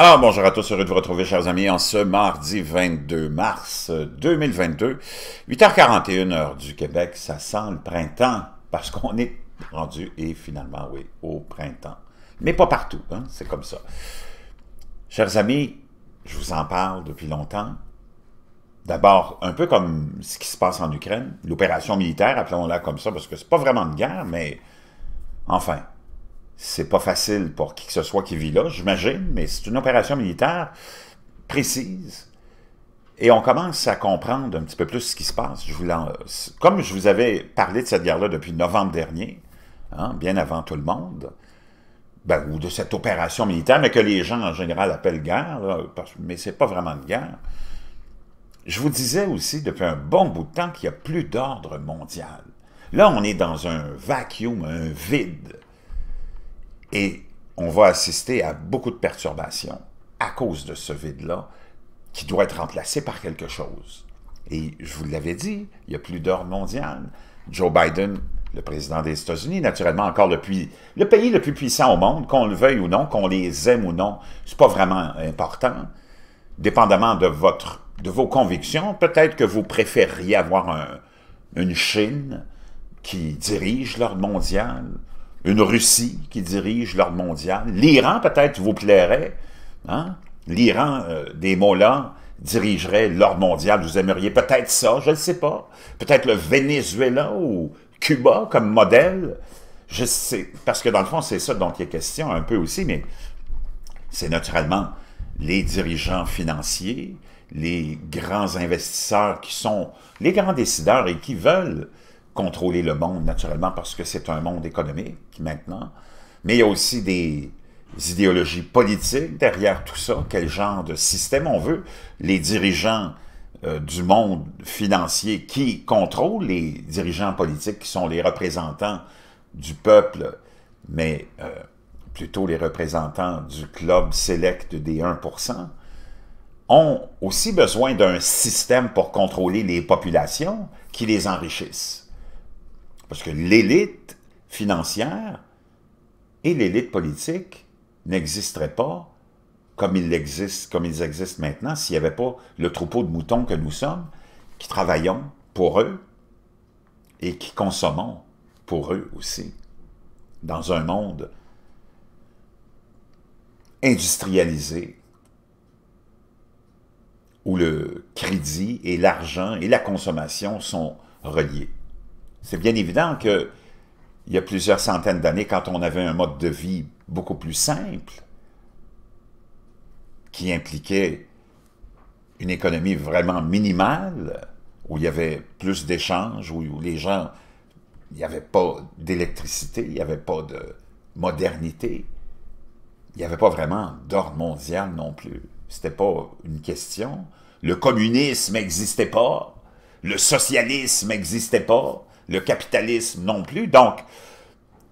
Alors, bonjour à tous, heureux de vous retrouver, chers amis, en ce mardi 22 mars 2022, 8h41, heure du Québec. Ça sent le printemps, parce qu'on est rendu, et finalement, oui, au printemps. Mais pas partout, hein, c'est comme ça. Chers amis, je vous en parle depuis longtemps. D'abord, un peu comme ce qui se passe en Ukraine, l'opération militaire, appelons-la comme ça, parce que c'est pas vraiment une guerre, mais enfin, c'est pas facile pour qui que ce soit qui vit là, j'imagine, mais c'est une opération militaire précise. Et on commence à comprendre un petit peu plus ce qui se passe. Je vous comme je vous avais parlé de cette guerre-là depuis novembre dernier, hein, bien avant tout le monde, ben, ou de cette opération militaire, mais que les gens en général appellent guerre, mais ce mais c'est pas vraiment une guerre. Je vous disais aussi depuis un bon bout de temps qu'il n'y a plus d'ordre mondial. Là, on est dans un vacuum, un vide. Et on va assister à beaucoup de perturbations à cause de ce vide-là qui doit être remplacé par quelque chose. Et je vous l'avais dit, il n'y a plus d'ordre mondial. Joe Biden, le président des États-Unis, naturellement encore le, le pays le plus puissant au monde, qu'on le veuille ou non, qu'on les aime ou non, c'est pas vraiment important. Dépendamment de, votre, de vos convictions, peut-être que vous préféreriez avoir une Chine qui dirige l'ordre mondial, une Russie qui dirige l'ordre mondial. L'Iran, peut-être, vous plairait. Hein? L'Iran euh, des des là dirigerait l'ordre mondial. Vous aimeriez peut-être ça, je ne sais pas. Peut-être le Venezuela ou Cuba comme modèle. Je sais, parce que dans le fond, c'est ça dont il est question un peu aussi, mais c'est naturellement les dirigeants financiers, les grands investisseurs qui sont les grands décideurs et qui veulent contrôler le monde, naturellement, parce que c'est un monde économique maintenant. Mais il y a aussi des idéologies politiques derrière tout ça. Quel genre de système on veut? Les dirigeants euh, du monde financier qui contrôlent les dirigeants politiques, qui sont les représentants du peuple, mais euh, plutôt les représentants du club select des 1%, ont aussi besoin d'un système pour contrôler les populations qui les enrichissent. Parce que l'élite financière et l'élite politique n'existeraient pas comme ils, existent, comme ils existent maintenant s'il n'y avait pas le troupeau de moutons que nous sommes, qui travaillons pour eux et qui consommons pour eux aussi, dans un monde industrialisé, où le crédit et l'argent et la consommation sont reliés. C'est bien évident que il y a plusieurs centaines d'années, quand on avait un mode de vie beaucoup plus simple, qui impliquait une économie vraiment minimale, où il y avait plus d'échanges, où, les gens, il n'y avait pas d'électricité, il n'y avait pas de modernité, il n'y avait pas vraiment d'ordre mondial non plus. C'était pas une question. Le communisme n'existait pas, le socialisme n'existait pas, le capitalisme non plus. Donc,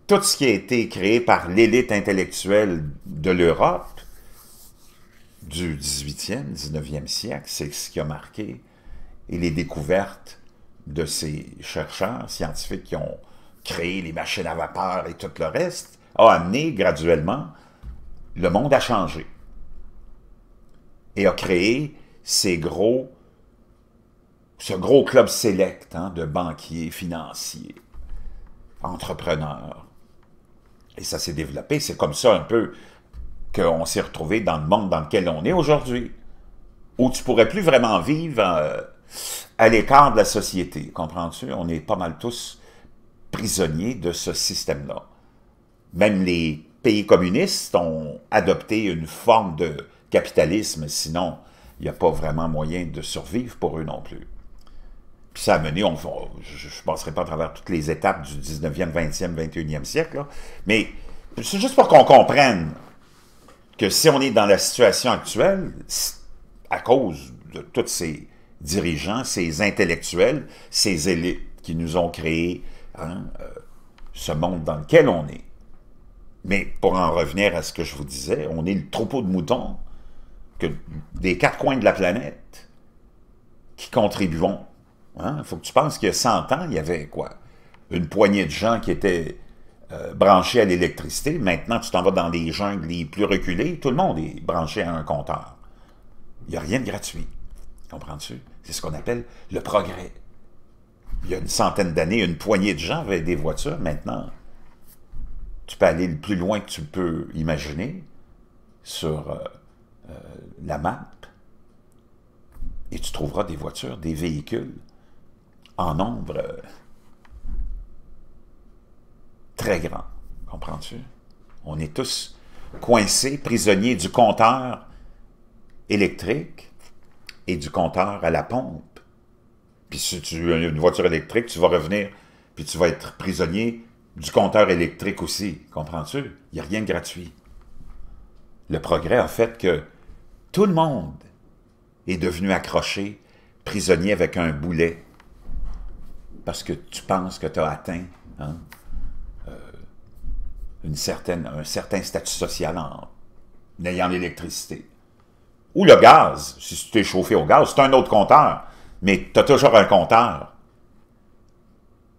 tout ce qui a été créé par l'élite intellectuelle de l'Europe du 18e, 19e siècle, c'est ce qui a marqué, et les découvertes de ces chercheurs scientifiques qui ont créé les machines à vapeur et tout le reste, a amené graduellement le monde à changer et a créé ces gros ce gros club sélect hein, de banquiers, financiers, entrepreneurs. Et ça s'est développé. C'est comme ça un peu qu'on s'est retrouvé dans le monde dans lequel on est aujourd'hui, où tu pourrais plus vraiment vivre euh, à l'écart de la société. Comprends-tu? On est pas mal tous prisonniers de ce système-là. Même les pays communistes ont adopté une forme de capitalisme, sinon il n'y a pas vraiment moyen de survivre pour eux non plus. Puis ça a mené, on, je ne passerai pas à travers toutes les étapes du 19e, 20e, 21e siècle, mais c'est juste pour qu'on comprenne que si on est dans la situation actuelle, à cause de tous ces dirigeants, ces intellectuels, ces élites qui nous ont créé hein, euh, ce monde dans lequel on est. Mais pour en revenir à ce que je vous disais, on est le troupeau de moutons des quatre coins de la planète qui contribuons il hein? faut que tu penses qu'il y a 100 ans, il y avait quoi? Une poignée de gens qui étaient euh, branchés à l'électricité. Maintenant, tu t'en vas dans les jungles les plus reculés, tout le monde est branché à un compteur. Il n'y a rien de gratuit. Comprends-tu? C'est ce qu'on appelle le progrès. Il y a une centaine d'années, une poignée de gens avaient des voitures. Maintenant, tu peux aller le plus loin que tu peux imaginer sur euh, euh, la map et tu trouveras des voitures, des véhicules en nombre très grand. Comprends-tu? On est tous coincés, prisonniers du compteur électrique et du compteur à la pompe. Puis si tu as une voiture électrique, tu vas revenir, puis tu vas être prisonnier du compteur électrique aussi. Comprends-tu? Il n'y a rien de gratuit. Le progrès a fait que tout le monde est devenu accroché, prisonnier avec un boulet parce que tu penses que tu as atteint hein, euh, une certaine, un certain statut social en, ayant l'électricité. Ou le gaz, si tu t'es chauffé au gaz, c'est un autre compteur, mais tu as toujours un compteur.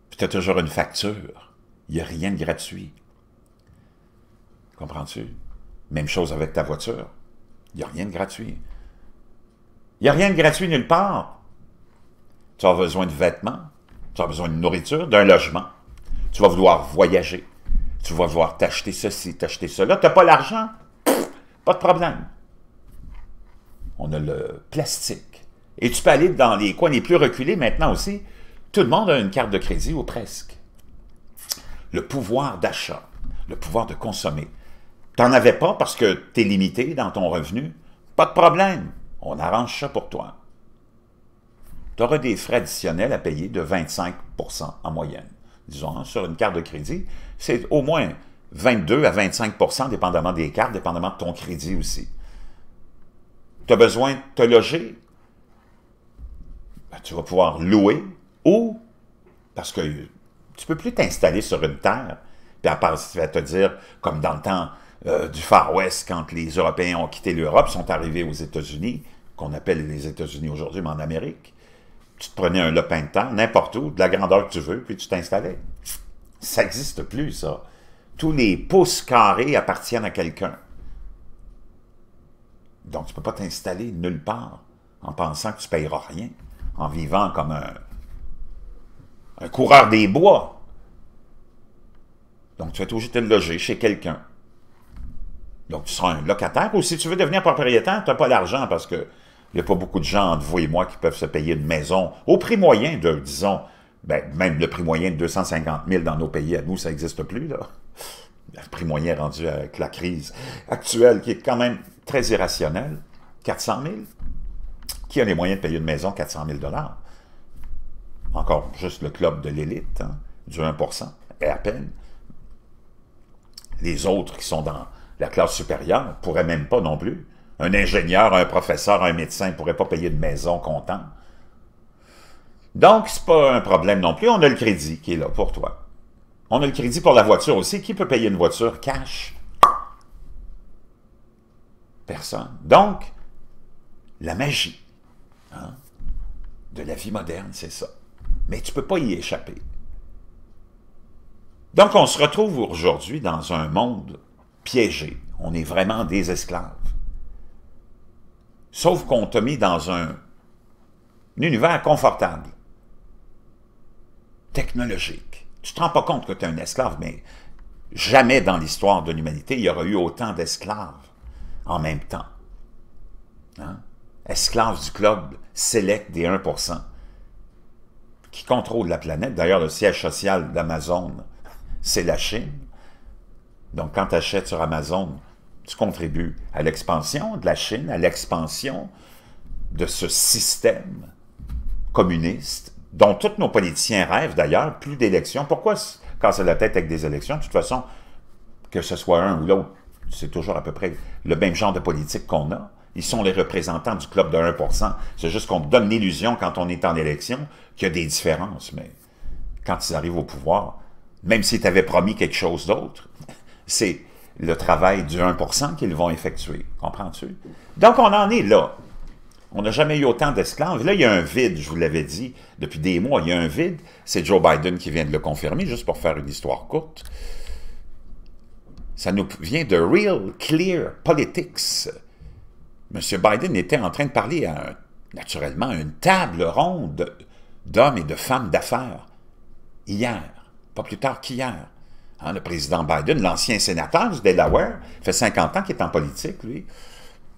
Puis tu as toujours une facture. Il n'y a rien de gratuit. Comprends-tu? Même chose avec ta voiture. Il n'y a rien de gratuit. Il n'y a rien de gratuit nulle part. Tu as besoin de vêtements, tu as besoin de nourriture, d'un logement. Tu vas vouloir voyager. Tu vas vouloir t'acheter ceci, t'acheter cela. Tu n'as pas l'argent? Pas de problème. On a le plastique. Et tu peux aller dans les coins les plus reculés maintenant aussi. Tout le monde a une carte de crédit ou presque. Le pouvoir d'achat, le pouvoir de consommer. T'en avais pas parce que tu es limité dans ton revenu. Pas de problème. On arrange ça pour toi tu auras des frais additionnels à payer de 25 en moyenne. Disons, hein, sur une carte de crédit, c'est au moins 22 à 25 dépendamment des cartes, dépendamment de ton crédit aussi. Tu as besoin de te loger, ben, tu vas pouvoir louer ou, parce que tu ne peux plus t'installer sur une terre, puis à part, tu vas te dire, comme dans le temps euh, du Far West, quand les Européens ont quitté l'Europe, sont arrivés aux États-Unis, qu'on appelle les États-Unis aujourd'hui, mais en Amérique, tu te prenais un lopin de temps, n'importe où, de la grandeur que tu veux, puis tu t'installais. Ça n'existe plus, ça. Tous les pouces carrés appartiennent à quelqu'un. Donc, tu ne peux pas t'installer nulle part en pensant que tu ne payeras rien, en vivant comme un, un coureur des bois. Donc, tu vas toujours obligé te loger chez quelqu'un. Donc, tu seras un locataire ou si tu veux devenir propriétaire, tu n'as pas l'argent parce que il n'y a pas beaucoup de gens entre vous et moi qui peuvent se payer une maison au prix moyen de, disons, ben, même le prix moyen de 250 000 dans nos pays, à nous, ça n'existe plus, là. Le prix moyen rendu avec la crise actuelle, qui est quand même très irrationnelle, 400 000. Qui a les moyens de payer une maison 400 000 Encore juste le club de l'élite, hein, du 1 et à peine. Les autres qui sont dans la classe supérieure pourraient même pas non plus. Un ingénieur, un professeur, un médecin ne pourrait pas payer de maison comptant. Donc, c'est pas un problème non plus. On a le crédit qui est là pour toi. On a le crédit pour la voiture aussi. Qui peut payer une voiture cash? Personne. Donc, la magie hein, de la vie moderne, c'est ça. Mais tu ne peux pas y échapper. Donc, on se retrouve aujourd'hui dans un monde piégé. On est vraiment des esclaves. Sauf qu'on t'a mis dans un, univers confortable, technologique. Tu te rends pas compte que tu es un esclave, mais jamais dans l'histoire de l'humanité il y aura eu autant d'esclaves en même temps. Hein? Esclaves du club Select des 1% qui contrôle la planète. D'ailleurs, le siège social d'Amazon, c'est la Chine. Donc, quand tu achètes sur Amazon, tu contribues à l'expansion de la Chine, à l'expansion de ce système communiste dont tous nos politiciens rêvent d'ailleurs, plus d'élections. Pourquoi casser la tête avec des élections? De toute façon, que ce soit un ou l'autre, c'est toujours à peu près le même genre de politique qu'on a. Ils sont les représentants du club de 1%. C'est juste qu'on donne l'illusion quand on est en élection qu'il y a des différences. Mais quand ils arrivent au pouvoir, même s'ils t'avaient promis quelque chose d'autre, c'est le travail du 1 qu'ils vont effectuer. Comprends-tu? Donc, on en est là. On n'a jamais eu autant d'esclaves. Là, il y a un vide, je vous l'avais dit, depuis des mois, il y a un vide. C'est Joe Biden qui vient de le confirmer, juste pour faire une histoire courte. Ça nous vient de Real Clear Politics. M. Biden était en train de parler, à naturellement, une table ronde d'hommes et de femmes d'affaires, hier, pas plus tard qu'hier. Hein, le président Biden, l'ancien sénateur du Delaware, fait 50 ans qu'il est en politique, lui.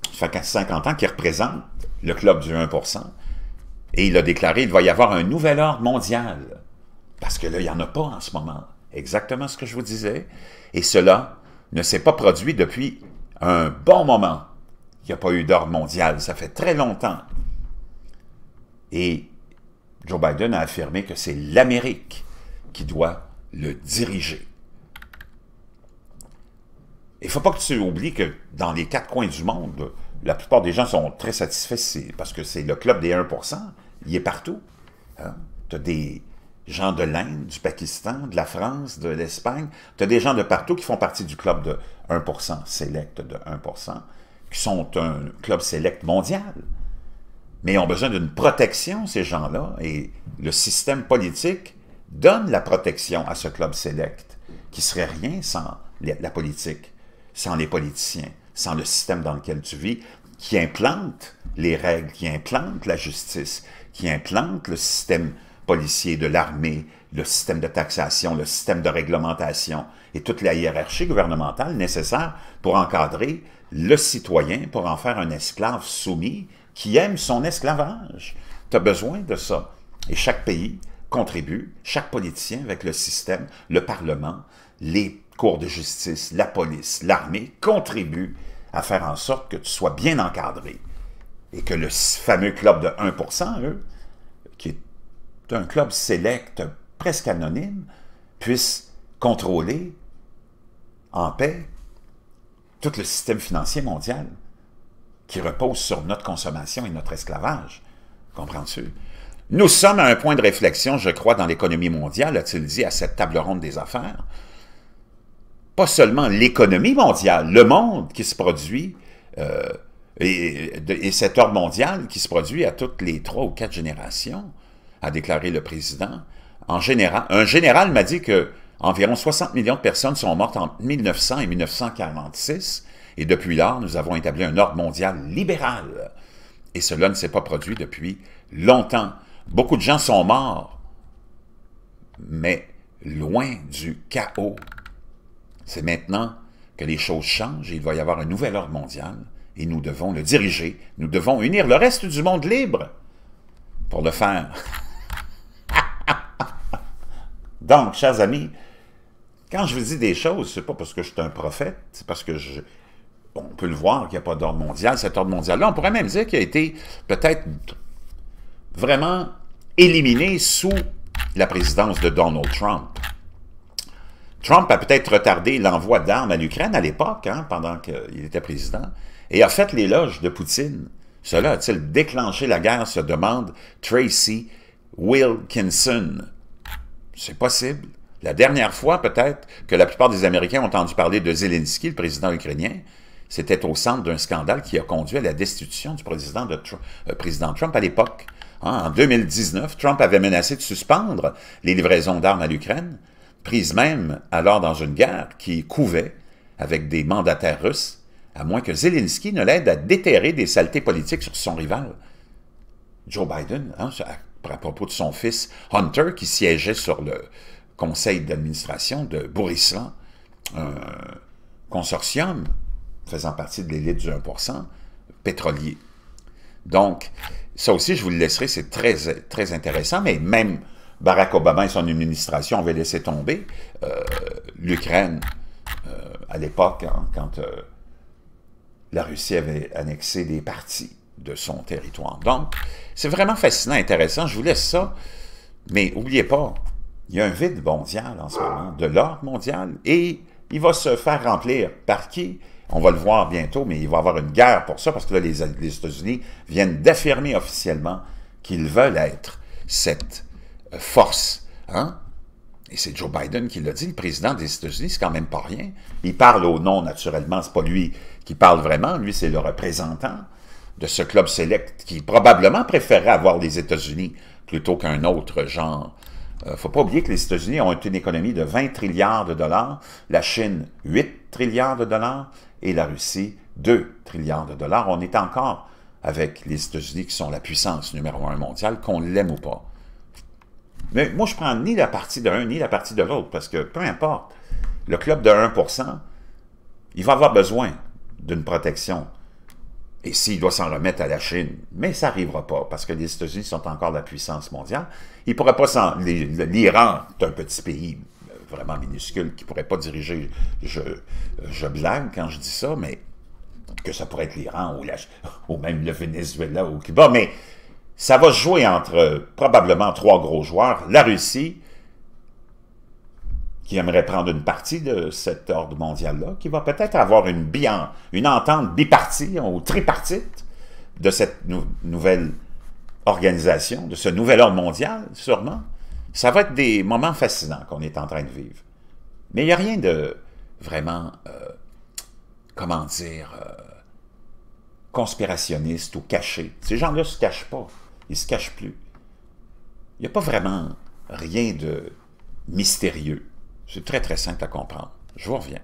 il fait 50 ans qu'il représente le club du 1 Et il a déclaré qu'il va y avoir un nouvel ordre mondial. Parce que là, il n'y en a pas en ce moment. Exactement ce que je vous disais. Et cela ne s'est pas produit depuis un bon moment. Il n'y a pas eu d'ordre mondial. Ça fait très longtemps. Et Joe Biden a affirmé que c'est l'Amérique qui doit le diriger il faut pas que tu oublies que dans les quatre coins du monde, la plupart des gens sont très satisfaits parce que c'est le club des 1 il est partout. Hein. Tu as des gens de l'Inde, du Pakistan, de la France, de l'Espagne. Tu as des gens de partout qui font partie du club de 1 select de 1 qui sont un club select mondial. Mais ils ont besoin d'une protection, ces gens-là. Et le système politique donne la protection à ce club select, qui serait rien sans la politique sans les politiciens, sans le système dans lequel tu vis, qui implante les règles, qui implante la justice, qui implante le système policier, de l'armée, le système de taxation, le système de réglementation et toute la hiérarchie gouvernementale nécessaire pour encadrer le citoyen, pour en faire un esclave soumis qui aime son esclavage. Tu as besoin de ça. Et chaque pays contribue, chaque politicien avec le système, le Parlement, les cour de justice, la police, l'armée contribuent à faire en sorte que tu sois bien encadré. Et que le fameux club de 1%, eux, qui est un club sélect presque anonyme, puisse contrôler en paix tout le système financier mondial qui repose sur notre consommation et notre esclavage. Comprends-tu? Nous sommes à un point de réflexion, je crois, dans l'économie mondiale, a-t-il dit à cette table ronde des affaires, pas seulement l'économie mondiale, le monde qui se produit, euh, et, cet ordre mondial qui se produit à toutes les trois ou quatre générations, a déclaré le président. En général, un général m'a dit que environ 60 millions de personnes sont mortes entre 1900 et 1946, et depuis lors, nous avons établi un ordre mondial libéral. Et cela ne s'est pas produit depuis longtemps. Beaucoup de gens sont morts, mais loin du chaos c'est maintenant que les choses changent et il va y avoir un nouvel ordre mondial et nous devons le diriger. Nous devons unir le reste du monde libre pour le faire. Donc, chers amis, quand je vous dis des choses, c'est pas parce que je suis un prophète, c'est parce que on peut le voir qu'il n'y a pas d'ordre mondial. Cet ordre mondial-là, on pourrait même dire qu'il a été peut-être vraiment éliminé sous la présidence de Donald Trump. Trump a peut-être retardé l'envoi d'armes à l'Ukraine à l'époque, hein, pendant qu'il était président, et a fait l'éloge de Poutine. Cela a-t-il déclenché la guerre, se demande Tracy Wilkinson. C'est possible. La dernière fois, peut-être, que la plupart des Américains ont entendu parler de Zelensky, le président ukrainien, c'était au centre d'un scandale qui a conduit à la destitution du président, euh, Trump à l'époque. Hein. en 2019, Trump avait menacé de suspendre les livraisons d'armes à l'Ukraine prise même alors dans une guerre qui couvait avec des mandataires russes, à moins que Zelensky ne l'aide à déterrer des saletés politiques sur son rival. Joe Biden, hein, à propos de son fils Hunter, qui siégeait sur le conseil d'administration de Bourrislan, un consortium faisant partie de l'élite du 1%, pétrolier. Donc, ça aussi, je vous le laisserai, c'est très, très intéressant, mais même Barack Obama et son administration avaient laissé tomber euh, l'Ukraine euh, à l'époque, hein, quand euh, la Russie avait annexé des parties de son territoire. Donc, c'est vraiment fascinant, intéressant. Je vous laisse ça. Mais n'oubliez pas, il y a un vide mondial en ce moment, de l'ordre mondial, et il va se faire remplir. Par qui? On va le voir bientôt, mais il va y avoir une guerre pour ça, parce que là, les, les États-Unis viennent d'affirmer officiellement qu'ils veulent être cette force. Hein? Et c'est Joe Biden qui l'a dit, le président des États-Unis, c'est quand même pas rien. Il parle au nom, naturellement, c'est pas lui qui parle vraiment, lui c'est le représentant de ce club select qui probablement préférerait avoir les États-Unis plutôt qu'un autre genre. Il euh, faut pas oublier que les États-Unis ont une économie de 20 trilliards de dollars, la Chine 8 trilliards de dollars et la Russie 2 trilliards de dollars. On est encore avec les États-Unis qui sont la puissance numéro un mondiale, qu'on l'aime ou pas. Mais moi, je prends ni la partie de ni la partie de l'autre, parce que peu importe, le club de 1%, il va avoir besoin d'une protection. Et s'il doit s'en remettre à la Chine, mais ça n'arrivera pas, parce que les États-Unis sont encore la puissance mondiale. Il pourrait pas s'en... L'Iran est un petit pays euh, vraiment minuscule qui ne pourrait pas diriger... Je, je blague quand je dis ça, mais que ça pourrait être l'Iran ou, ou même le Venezuela ou Cuba, mais ça va jouer entre euh, probablement trois gros joueurs. La Russie, qui aimerait prendre une partie de cet ordre mondial-là, qui va peut-être avoir une, une entente bipartite ou tripartite de cette nouvelle organisation, de ce nouvel ordre mondial, sûrement. Ça va être des moments fascinants qu'on est en train de vivre. Mais il n'y a rien de vraiment, euh, comment dire, euh, conspirationniste ou caché. Ces gens-là ne se cachent pas. Il ne se cache plus. Il n'y a pas vraiment rien de mystérieux. C'est très très simple à comprendre. Je vous reviens.